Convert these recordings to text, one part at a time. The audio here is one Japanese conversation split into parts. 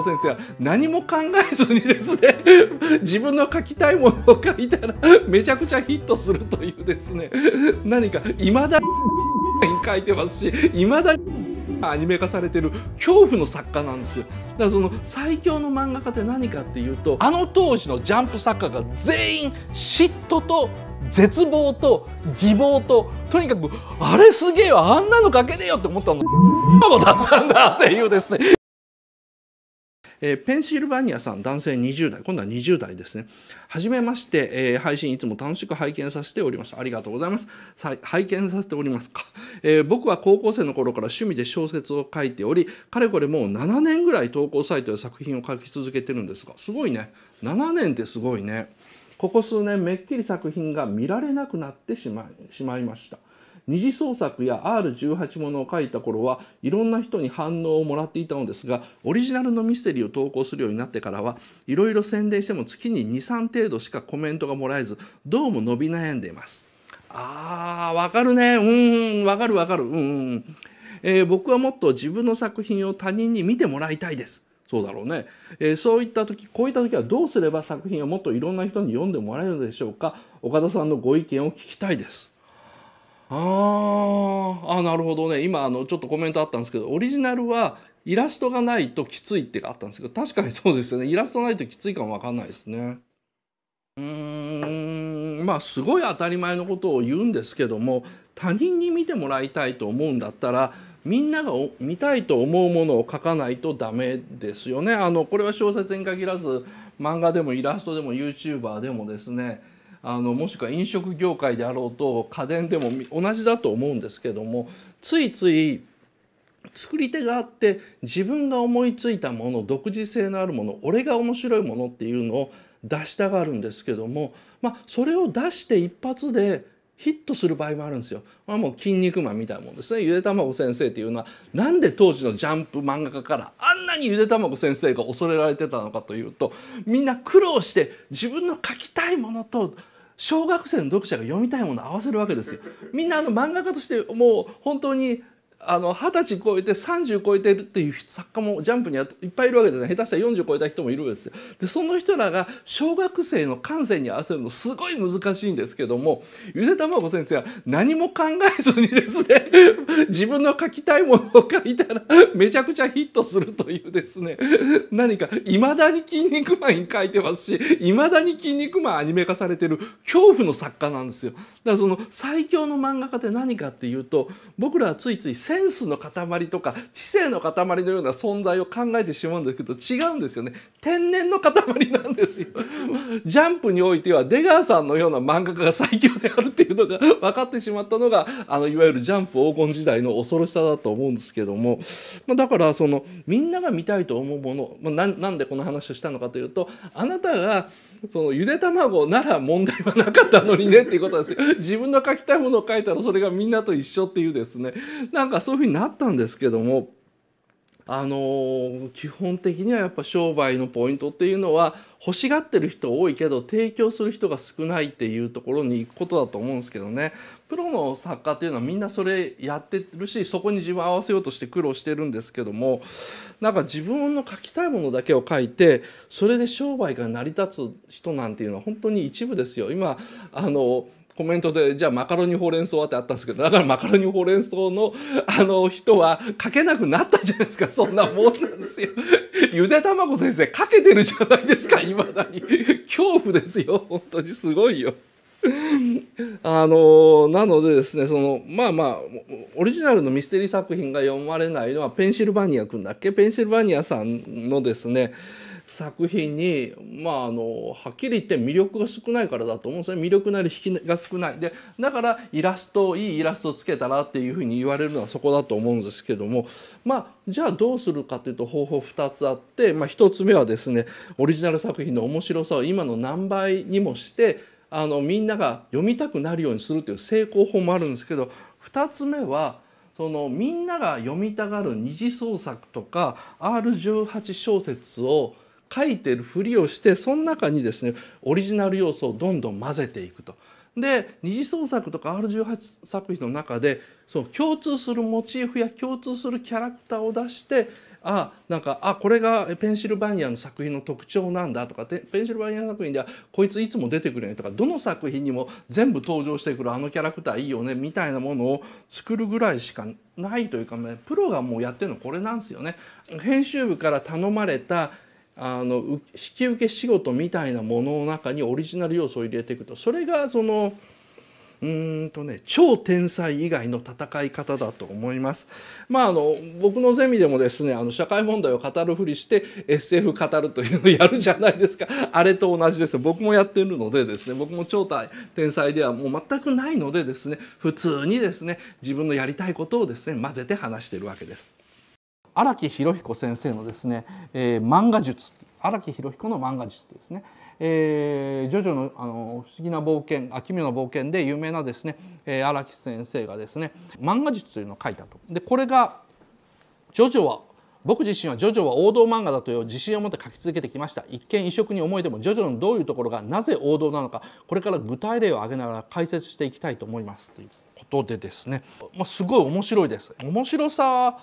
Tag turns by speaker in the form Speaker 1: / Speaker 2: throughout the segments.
Speaker 1: 先生は何も考えずにですね自分の書きたいものを書いたらめちゃくちゃヒットするというですね何かいまだに書いてますしいまだにアニメ化されてる恐怖の作家なんですよだからその最強の漫画家って何かっていうとあの当時のジャンプ作家が全員嫉妬と絶望と希望ととにかくあれすげえよあんなの書けねえよって思ったのだったんだっていうですねえー、ペンシルバニアさん、男性20代、今度は20代ですね。はじめまして、えー、配信いつも楽しく拝見させております。ありがとうございます。拝見させておりますか。えー、僕は高校生の頃から趣味で小説を書いており、かれこれもう7年ぐらい投稿サイトで作品を書き続けてるんですが、すごいね。7年ってすごいね。ここ数年めっきり作品が見られなくなってしまいました。二次創作や R18 ものを書いた頃はいろんな人に反応をもらっていたのですがオリジナルのミステリーを投稿するようになってからはいろいろ宣伝しても月に23程度しかコメントがもらえずどうも伸び悩んでいます。あーわかるねうーんわかるわかるうんんえー、僕はもっと自分の作品を他人に見てもらいたいです。そうだろうね、えー、そういった時こういった時はどうすれば作品をもっといろんな人に読んでもらえるのでしょうか岡田さんのご意見を聞きたいです。ああなるほどね今あのちょっとコメントあったんですけどオリジナルはイラストがないときついってあったんですけど確かにそうですよねイラストないときついかもわかんないですね。うーんまあすごい当たり前のことを言うんですけども他人に見てもらいたいと思うんだったらみんなが見たいと思うものを書かないとダメですよね。あのこれは小説に限らず漫画でもイラストでも YouTuber でもですねあのもしくは飲食業界であろうと家電でも同じだと思うんですけどもついつい作り手があって自分が思いついたもの独自性のあるもの俺が面白いものっていうのを出したがるんですけども、まあ、それを出して一発でヒットする場合もあるんですよ。まあ、もう筋肉マンみたいなもんですね。ゆで卵先生っていうのはなんで当時のジャンプ漫画家からあんなにゆで卵先生が恐れられてたのかというとみんな苦労して自分の描きたいものと小学生の読者が読みたいものを合わせるわけですよ。みんなあの漫画家としてもう本当にあの20歳超えて30超えてるっていう作家もジャンプにはいっぱいいるわけですね下手したら40超えた人もいるんですよでその人らが小学生の感性に合わせるのすごい難しいんですけどもゆでたまご先生は何も考えずにですね自分の書きたいものを書いたらめちゃくちゃヒットするというですね何かいまだに「筋肉マン」に書いてますしいまだに「筋肉マン」アニメ化されてる恐怖の作家なんですよだからその最強の漫画家って何かっていうと僕らはついついセンスの塊とか知性の塊のような存在を考えてしまうんですけど違うんですよね天然の塊なんですよジャンプにおいては出川さんのような漫画家が最強であるっていうのが分かってしまったのが、あの、いわゆるジャンプ黄金時代の恐ろしさだと思うんですけども、まあ、だから、その、みんなが見たいと思うもの、まあ、なんでこの話をしたのかというと、あなたが、その、ゆで卵なら問題はなかったのにねっていうことですよ。自分の書きたいものを書いたらそれがみんなと一緒っていうですね、なんかそういうふうになったんですけども、あのー、基本的にはやっぱ商売のポイントっていうのは欲しがってる人多いけど提供する人が少ないっていうところに行くことだと思うんですけどねプロの作家っていうのはみんなそれやってるしそこに自分を合わせようとして苦労してるんですけどもなんか自分の書きたいものだけを書いてそれで商売が成り立つ人なんていうのは本当に一部ですよ。今あのーコメントで、じゃあマカロニほうれん草はってあったんですけど、だからマカロニほうれん草の あの人は書けなくなったじゃないですか。そんなもんなんですよ。ゆで卵先生かけてるじゃないですか、未だに。恐怖ですよ。本当にすごいよ。あのなのでですねそのまあまあオリジナルのミステリー作品が読まれないのはペンシルバニア君だっけペンシルバニアさんのですね作品に、まあ、あのはっきり言って魅力が少ないからだと思うんですね魅力なり引きが少ないでだからイラストいいイラストつけたらっていうふうに言われるのはそこだと思うんですけどもまあじゃあどうするかというと方法2つあって、まあ、1つ目はですねオリジナル作品の面白さを今の何倍にもしてあのみんなが読みたくなるようにするという成功法もあるんですけど2つ目はそのみんなが読みたがる二次創作とか R18 小説を書いてるふりをしてその中にですねオリジナル要素をどんどん混ぜていくと。で二次創作とか R18 作品の中でその共通するモチーフや共通するキャラクターを出してあなんかあこれがペンシルバニアの作品の特徴なんだとかペンシルバニア作品ではこいついつも出てくるよねとかどの作品にも全部登場してくるあのキャラクターいいよねみたいなものを作るぐらいしかないというか、ね、プロがもうやってるのこれなんですよね。編集部から頼まれたあの引き受け仕事みたいなものの中にオリジナル要素を入れていくとそれがそのうんとね超天才以外の戦い方だと思います。まああの僕のゼミでもですねあの社会問題を語るふりして SF 語るというのをやるじゃないですかあれと同じです僕もやってるのでですね僕も超天才ではもう全くないのでですね普通にですね自分のやりたいことをですね混ぜて話してるわけです。荒木博彦先生のですね、えー、漫画術荒木博彦の漫画術ですね、えー、ジョジョのあの不思議な冒険あ奇妙な冒険で有名なですね、えー、荒木先生がですね漫画術というのを書いたと。でこれがジョジョは僕自身はジョジョは王道漫画だという自信を持って書き続けてきました一見異色に思えてもジョジョのどういうところがなぜ王道なのかこれから具体例を挙げながら解説していきたいと思いますということでですね、まあ、すごい面白いです面白さ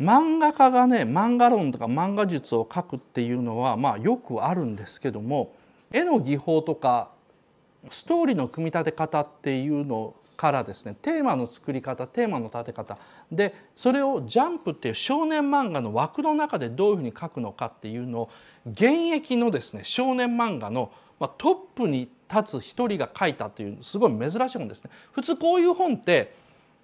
Speaker 1: 漫画家がね漫画論とか漫画術を書くっていうのはまあよくあるんですけども絵の技法とかストーリーの組み立て方っていうのからですねテーマの作り方テーマの立て方でそれをジャンプっていう少年漫画の枠の中でどういうふうに書くのかっていうのを現役のですね少年漫画のトップに立つ一人が書いたというすごい珍しい本ですね。普通こういう本って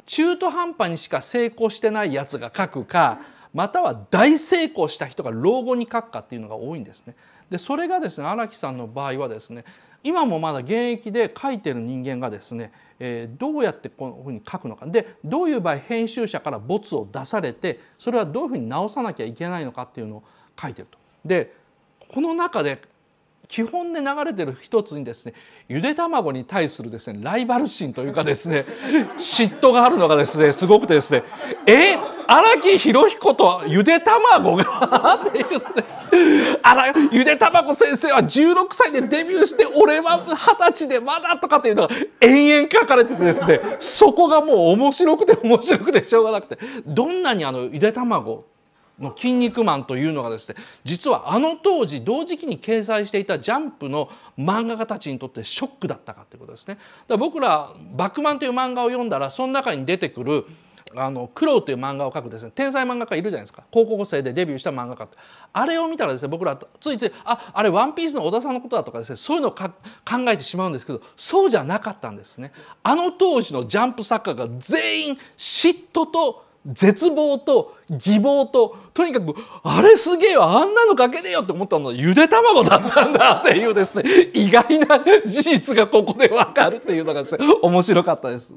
Speaker 1: 中途半端にしか成功してないやつが書くかまたは大成功した人が老後に書くかっていうのが多いんですね。でそれがですね荒木さんの場合はですね今もまだ現役で書いてる人間がですね、えー、どうやってこういうふうに書くのかでどういう場合編集者から没を出されてそれはどういうふうに直さなきゃいけないのかっていうのを書いてると。でこの中で基本で流れてる一つにですねゆで卵に対するですねライバル心というかですね 嫉妬があるのがですねすごくてですねえ荒木博彦とゆで卵が っていうあらゆで卵先生は16歳でデビューして俺は二十歳でまだとかっていうのが延々書かれててですねそこがもう面白くて面白くてしょうがなくてどんなにあのゆで卵の「キン肉マン」というのがですね実はあの当時同時期に掲載していたジャンプの漫画家たちにとってショックだったかということですね。だから僕ら「バックマン」という漫画を読んだらその中に出てくるあのクロウという漫画を描くですね天才漫画家いるじゃないですか高校生でデビューした漫画家ってあれを見たらですね僕らついついああれ「ワンピースの小田さんのことだとかですねそういうのを考えてしまうんですけどそうじゃなかったんですね。あの当時のジャンプ作家が全員嫉妬と絶望と希望ととにかくあれすげえよあんなのかけねえよって思ったのゆで卵だったんだっていうですね意外な事実がここでわかるっていうのがですね面白かったです。